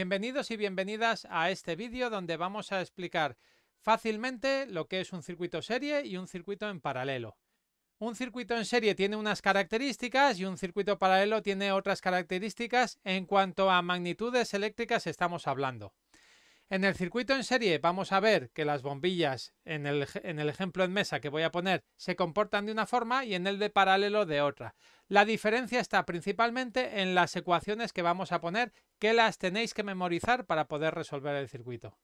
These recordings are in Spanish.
Bienvenidos y bienvenidas a este vídeo donde vamos a explicar fácilmente lo que es un circuito serie y un circuito en paralelo. Un circuito en serie tiene unas características y un circuito paralelo tiene otras características en cuanto a magnitudes eléctricas estamos hablando. En el circuito en serie vamos a ver que las bombillas en el, ejemplo en mesa que voy a poner se comportan de una forma y en el de paralelo de otra. La diferencia está principalmente en las ecuaciones que vamos a poner que las tenéis que memorizar para poder resolver el circuito.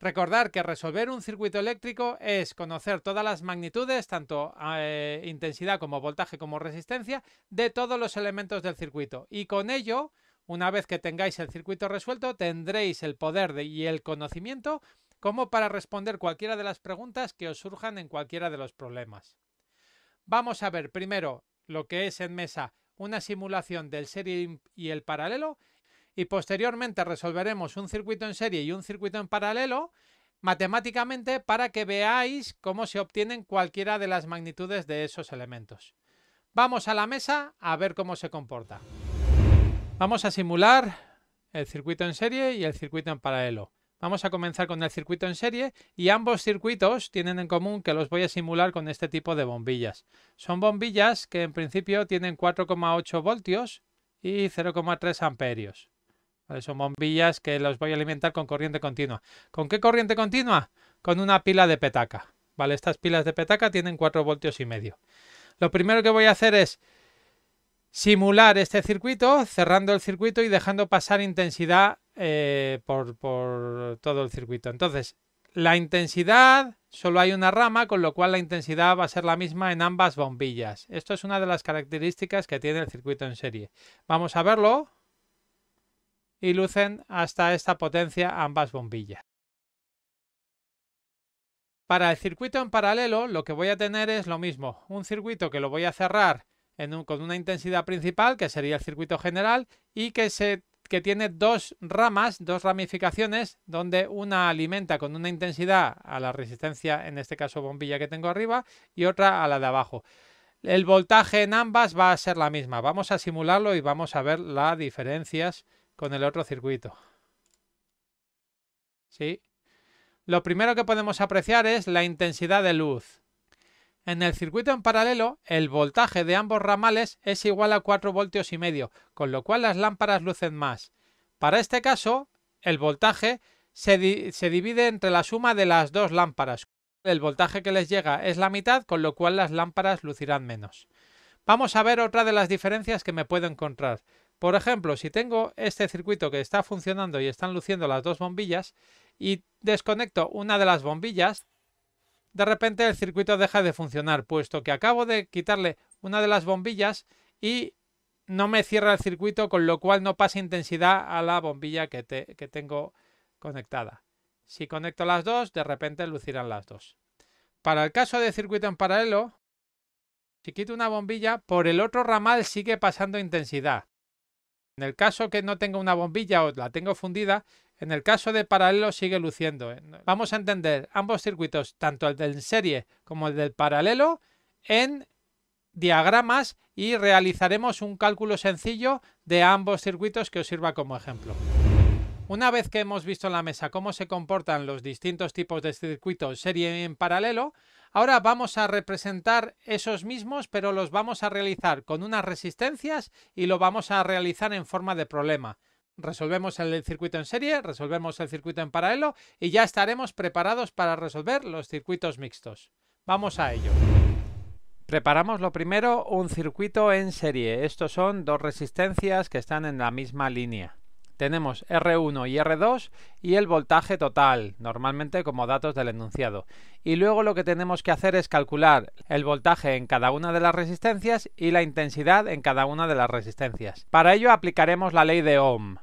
Recordar que resolver un circuito eléctrico es conocer todas las magnitudes, tanto eh, intensidad como voltaje como resistencia, de todos los elementos del circuito y con ello una vez que tengáis el circuito resuelto, tendréis el poder y el conocimiento como para responder cualquiera de las preguntas que os surjan en cualquiera de los problemas. Vamos a ver primero lo que es en mesa una simulación del serie y el paralelo y posteriormente resolveremos un circuito en serie y un circuito en paralelo matemáticamente para que veáis cómo se obtienen cualquiera de las magnitudes de esos elementos. Vamos a la mesa a ver cómo se comporta. Vamos a simular el circuito en serie y el circuito en paralelo. Vamos a comenzar con el circuito en serie y ambos circuitos tienen en común que los voy a simular con este tipo de bombillas. Son bombillas que en principio tienen 4,8 voltios y 0,3 amperios. son bombillas que los voy a alimentar con corriente continua. ¿Con qué corriente continua? Con una pila de petaca. Vale, estas pilas de petaca tienen 4 voltios y medio. Lo primero que voy a hacer es simular este circuito, cerrando el circuito y dejando pasar intensidad eh, por, por todo el circuito. Entonces, la intensidad, solo hay una rama, con lo cual la intensidad va a ser la misma en ambas bombillas. Esto es una de las características que tiene el circuito en serie. Vamos a verlo y lucen hasta esta potencia ambas bombillas. Para el circuito en paralelo lo que voy a tener es lo mismo, un circuito que lo voy a cerrar con una intensidad principal, que sería el circuito general, y que, que tiene dos ramas, dos ramificaciones, donde una alimenta con una intensidad a la resistencia, en este caso bombilla que tengo arriba, y otra a la de abajo. El voltaje en ambas va a ser la misma. Vamos a simularlo y vamos a ver las diferencias con el otro circuito. ¿Sí? Lo primero que podemos apreciar es la intensidad de luz. En el circuito en paralelo, el voltaje de ambos ramales es igual a 4 voltios y medio, con lo cual las lámparas lucen más. Para este caso, el voltaje se, se divide entre la suma de las dos lámparas. El voltaje que les llega es la mitad, con lo cual las lámparas lucirán menos. Vamos a ver otra de las diferencias que me puedo encontrar. Por ejemplo, si tengo este circuito que está funcionando y están luciendo las dos bombillas y desconecto una de las bombillas, de repente el circuito deja de funcionar, puesto que acabo de quitarle una de las bombillas y no me cierra el circuito, con lo cual no pasa intensidad a la bombilla que, tengo conectada. Si conecto las dos, de repente lucirán las dos. Para el caso de circuito en paralelo, si quito una bombilla, por el otro ramal sigue pasando intensidad. En el caso que no tenga una bombilla o la tengo fundida, en el caso de paralelo sigue luciendo. ¿eh? Vamos a entender ambos circuitos, tanto el del serie como el del paralelo, en diagramas y realizaremos un cálculo sencillo de ambos circuitos que os sirva como ejemplo. Una vez que hemos visto en la mesa cómo se comportan los distintos tipos de circuitos serie en paralelo, ahora vamos a representar esos mismos, pero los vamos a realizar con unas resistencias y lo vamos a realizar en forma de problema. Resolvemos el circuito en serie, resolvemos el circuito en paralelo y ya estaremos preparados para resolver los circuitos mixtos. Vamos a ello. Preparamos lo primero un circuito en serie. Estos son dos resistencias que están en la misma línea. Tenemos R1 y R2 y el voltaje total, normalmente como datos del enunciado. Y luego lo que tenemos que hacer es calcular el voltaje en cada una de las resistencias y la intensidad en cada una de las resistencias. Para ello aplicaremos la ley de Ohm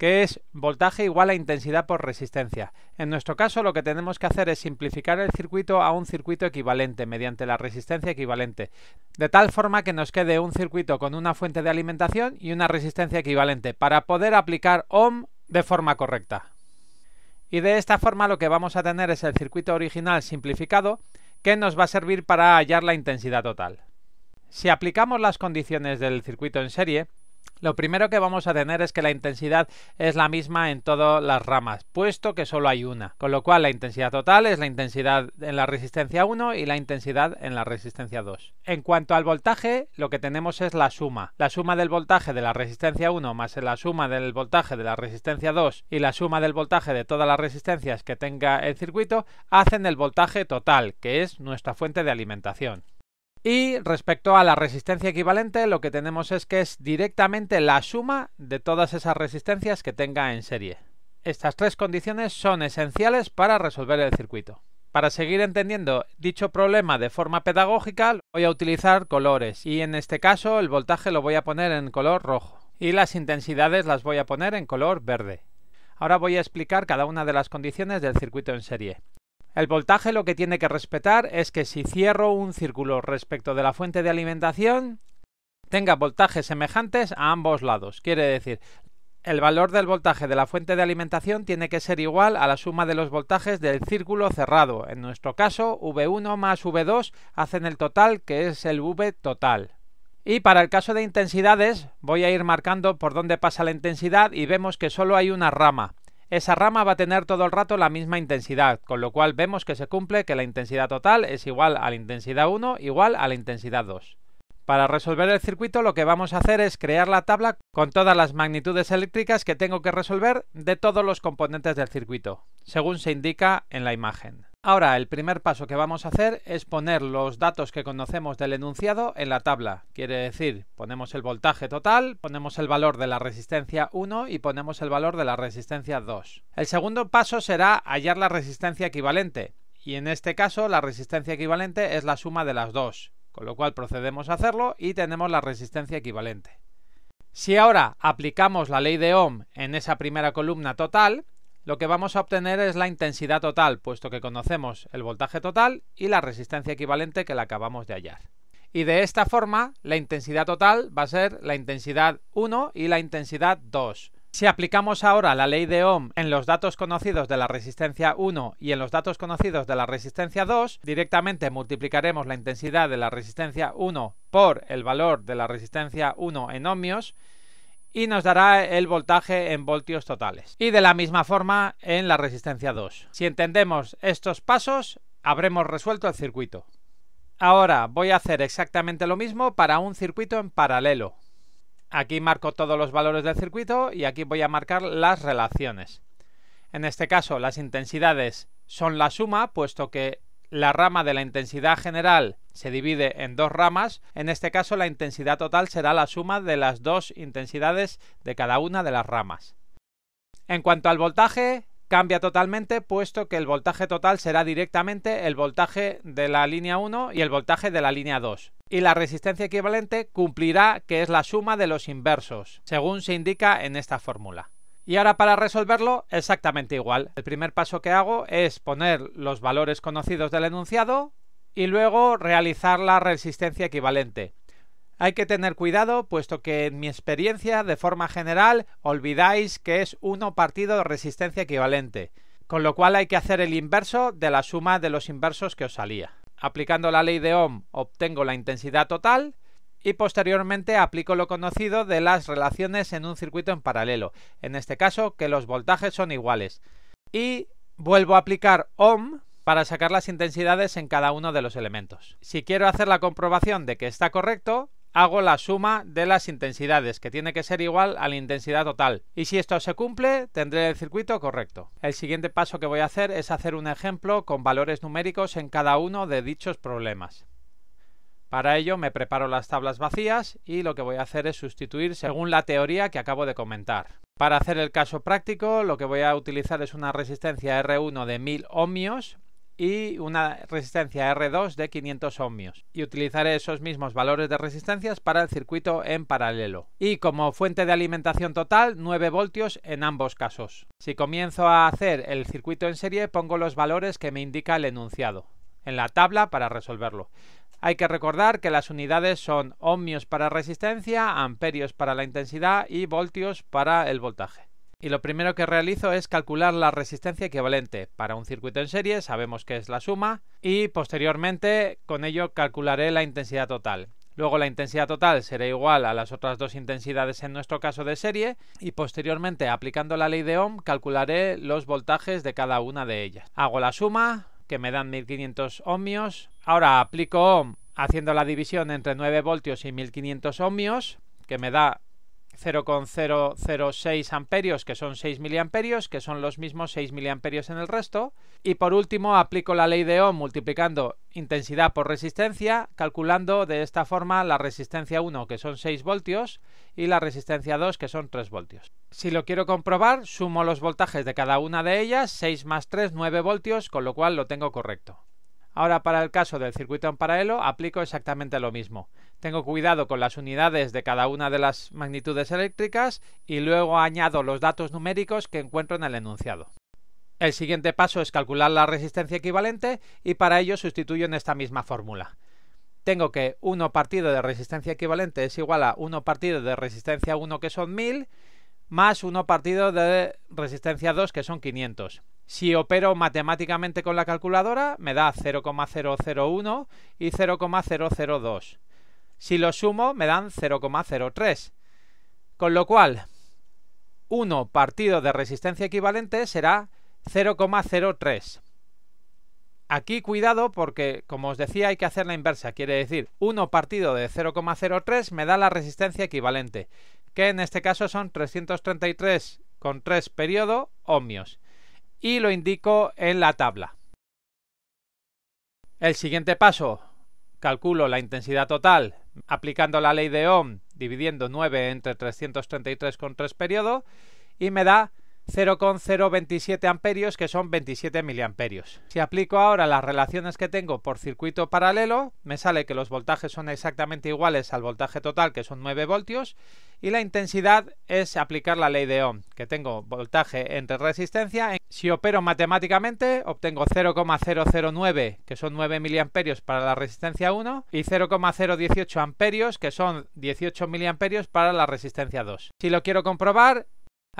que es voltaje igual a intensidad por resistencia. En nuestro caso lo que tenemos que hacer es simplificar el circuito a un circuito equivalente mediante la resistencia equivalente, de tal forma que nos quede un circuito con una fuente de alimentación y una resistencia equivalente para poder aplicar ohm de forma correcta. Y de esta forma lo que vamos a tener es el circuito original simplificado que nos va a servir para hallar la intensidad total. Si aplicamos las condiciones del circuito en serie, lo primero que vamos a tener es que la intensidad es la misma en todas las ramas, puesto que solo hay una. Con lo cual la intensidad total es la intensidad en la resistencia 1 y la intensidad en la resistencia 2. En cuanto al voltaje, lo que tenemos es la suma. La suma del voltaje de la resistencia 1 más la suma del voltaje de la resistencia 2 y la suma del voltaje de todas las resistencias que tenga el circuito hacen el voltaje total, que es nuestra fuente de alimentación. Y respecto a la resistencia equivalente, lo que tenemos es que es directamente la suma de todas esas resistencias que tenga en serie. Estas tres condiciones son esenciales para resolver el circuito. Para seguir entendiendo dicho problema de forma pedagógica, voy a utilizar colores y en este caso el voltaje lo voy a poner en color rojo y las intensidades las voy a poner en color verde. Ahora voy a explicar cada una de las condiciones del circuito en serie. El voltaje lo que tiene que respetar es que si cierro un círculo respecto de la fuente de alimentación, tenga voltajes semejantes a ambos lados. Quiere decir, el valor del voltaje de la fuente de alimentación tiene que ser igual a la suma de los voltajes del círculo cerrado. En nuestro caso, V1 más V2 hacen el total, que es el V total. Y para el caso de intensidades, voy a ir marcando por dónde pasa la intensidad y vemos que solo hay una rama esa rama va a tener todo el rato la misma intensidad, con lo cual vemos que se cumple que la intensidad total es igual a la intensidad 1 igual a la intensidad 2. Para resolver el circuito lo que vamos a hacer es crear la tabla con todas las magnitudes eléctricas que tengo que resolver de todos los componentes del circuito, según se indica en la imagen. Ahora el primer paso que vamos a hacer es poner los datos que conocemos del enunciado en la tabla. Quiere decir, ponemos el voltaje total, ponemos el valor de la resistencia 1 y ponemos el valor de la resistencia 2. El segundo paso será hallar la resistencia equivalente. Y en este caso la resistencia equivalente es la suma de las dos. Con lo cual procedemos a hacerlo y tenemos la resistencia equivalente. Si ahora aplicamos la ley de Ohm en esa primera columna total, lo que vamos a obtener es la intensidad total, puesto que conocemos el voltaje total y la resistencia equivalente que la acabamos de hallar. Y de esta forma, la intensidad total va a ser la intensidad 1 y la intensidad 2. Si aplicamos ahora la ley de Ohm en los datos conocidos de la resistencia 1 y en los datos conocidos de la resistencia 2, directamente multiplicaremos la intensidad de la resistencia 1 por el valor de la resistencia 1 en ohmios y nos dará el voltaje en voltios totales. Y de la misma forma en la resistencia 2. Si entendemos estos pasos, habremos resuelto el circuito. Ahora voy a hacer exactamente lo mismo para un circuito en paralelo. Aquí marco todos los valores del circuito y aquí voy a marcar las relaciones. En este caso las intensidades son la suma, puesto que la rama de la intensidad general se divide en dos ramas, en este caso la intensidad total será la suma de las dos intensidades de cada una de las ramas. En cuanto al voltaje, cambia totalmente puesto que el voltaje total será directamente el voltaje de la línea 1 y el voltaje de la línea 2. Y la resistencia equivalente cumplirá que es la suma de los inversos, según se indica en esta fórmula. Y ahora para resolverlo exactamente igual. El primer paso que hago es poner los valores conocidos del enunciado y luego realizar la resistencia equivalente. Hay que tener cuidado puesto que en mi experiencia de forma general olvidáis que es 1 partido de resistencia equivalente, con lo cual hay que hacer el inverso de la suma de los inversos que os salía. Aplicando la ley de Ohm obtengo la intensidad total y posteriormente aplico lo conocido de las relaciones en un circuito en paralelo, en este caso que los voltajes son iguales. Y vuelvo a aplicar ohm para sacar las intensidades en cada uno de los elementos. Si quiero hacer la comprobación de que está correcto, hago la suma de las intensidades, que tiene que ser igual a la intensidad total. Y si esto se cumple, tendré el circuito correcto. El siguiente paso que voy a hacer es hacer un ejemplo con valores numéricos en cada uno de dichos problemas. Para ello me preparo las tablas vacías y lo que voy a hacer es sustituir según la teoría que acabo de comentar. Para hacer el caso práctico lo que voy a utilizar es una resistencia R1 de 1000 ohmios y una resistencia R2 de 500 ohmios y utilizaré esos mismos valores de resistencias para el circuito en paralelo y como fuente de alimentación total 9 voltios en ambos casos. Si comienzo a hacer el circuito en serie pongo los valores que me indica el enunciado en la tabla para resolverlo. Hay que recordar que las unidades son ohmios para resistencia, amperios para la intensidad y voltios para el voltaje. Y lo primero que realizo es calcular la resistencia equivalente. Para un circuito en serie sabemos que es la suma y posteriormente con ello calcularé la intensidad total. Luego la intensidad total será igual a las otras dos intensidades en nuestro caso de serie y posteriormente aplicando la ley de Ohm calcularé los voltajes de cada una de ellas. Hago la suma, que me dan 1500 ohmios. Ahora aplico ohm haciendo la división entre 9 voltios y 1500 ohmios, que me da 0,006 amperios, que son 6 miliamperios, que son los mismos 6 miliamperios en el resto. Y por último, aplico la ley de Ohm multiplicando intensidad por resistencia, calculando de esta forma la resistencia 1, que son 6 voltios, y la resistencia 2, que son 3 voltios. Si lo quiero comprobar, sumo los voltajes de cada una de ellas, 6 más 3, 9 voltios, con lo cual lo tengo correcto. Ahora para el caso del circuito en paralelo aplico exactamente lo mismo. Tengo cuidado con las unidades de cada una de las magnitudes eléctricas y luego añado los datos numéricos que encuentro en el enunciado. El siguiente paso es calcular la resistencia equivalente y para ello sustituyo en esta misma fórmula. Tengo que 1 partido de resistencia equivalente es igual a 1 partido de resistencia 1 que son 1000 más uno partido de resistencia 2 que son 500. Si opero matemáticamente con la calculadora me da 0,001 y 0,002. Si lo sumo me dan 0,03. Con lo cual, 1 partido de resistencia equivalente será 0,03. Aquí cuidado porque, como os decía, hay que hacer la inversa. Quiere decir, 1 partido de 0,03 me da la resistencia equivalente que en este caso son 333,3 con ohmios, y lo indico en la tabla. El siguiente paso, calculo la intensidad total aplicando la ley de Ohm, dividiendo 9 entre 333 con 3 y me da 0,027 amperios, que son 27 miliamperios. Si aplico ahora las relaciones que tengo por circuito paralelo, me sale que los voltajes son exactamente iguales al voltaje total, que son 9 voltios, y la intensidad es aplicar la ley de Ohm, que tengo voltaje entre resistencia. Si opero matemáticamente, obtengo 0,009, que son 9 miliamperios para la resistencia 1, y 0,018 amperios, que son 18 miliamperios para la resistencia 2. Si lo quiero comprobar,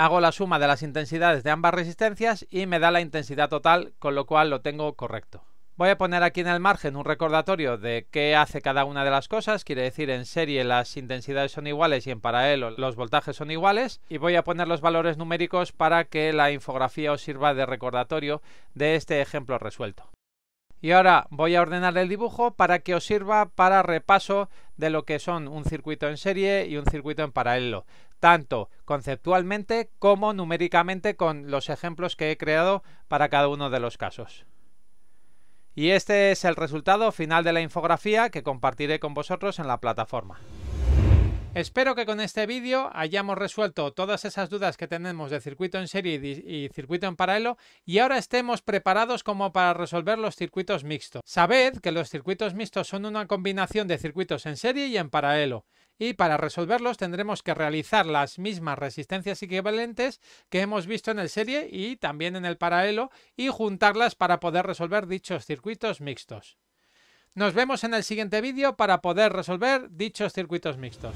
hago la suma de las intensidades de ambas resistencias y me da la intensidad total, con lo cual lo tengo correcto. Voy a poner aquí en el margen un recordatorio de qué hace cada una de las cosas, quiere decir en serie las intensidades son iguales y en paralelo los voltajes son iguales, y voy a poner los valores numéricos para que la infografía os sirva de recordatorio de este ejemplo resuelto. Y ahora voy a ordenar el dibujo para que os sirva para repaso de lo que son un circuito en serie y un circuito en paralelo, tanto conceptualmente como numéricamente con los ejemplos que he creado para cada uno de los casos. Y este es el resultado final de la infografía que compartiré con vosotros en la plataforma. Espero que con este vídeo hayamos resuelto todas esas dudas que tenemos de circuito en serie y, circuito en paralelo y ahora estemos preparados como para resolver los circuitos mixtos. Sabed que los circuitos mixtos son una combinación de circuitos en serie y en paralelo y para resolverlos tendremos que realizar las mismas resistencias equivalentes que hemos visto en el serie y también en el paralelo y juntarlas para poder resolver dichos circuitos mixtos. Nos vemos en el siguiente vídeo para poder resolver dichos circuitos mixtos.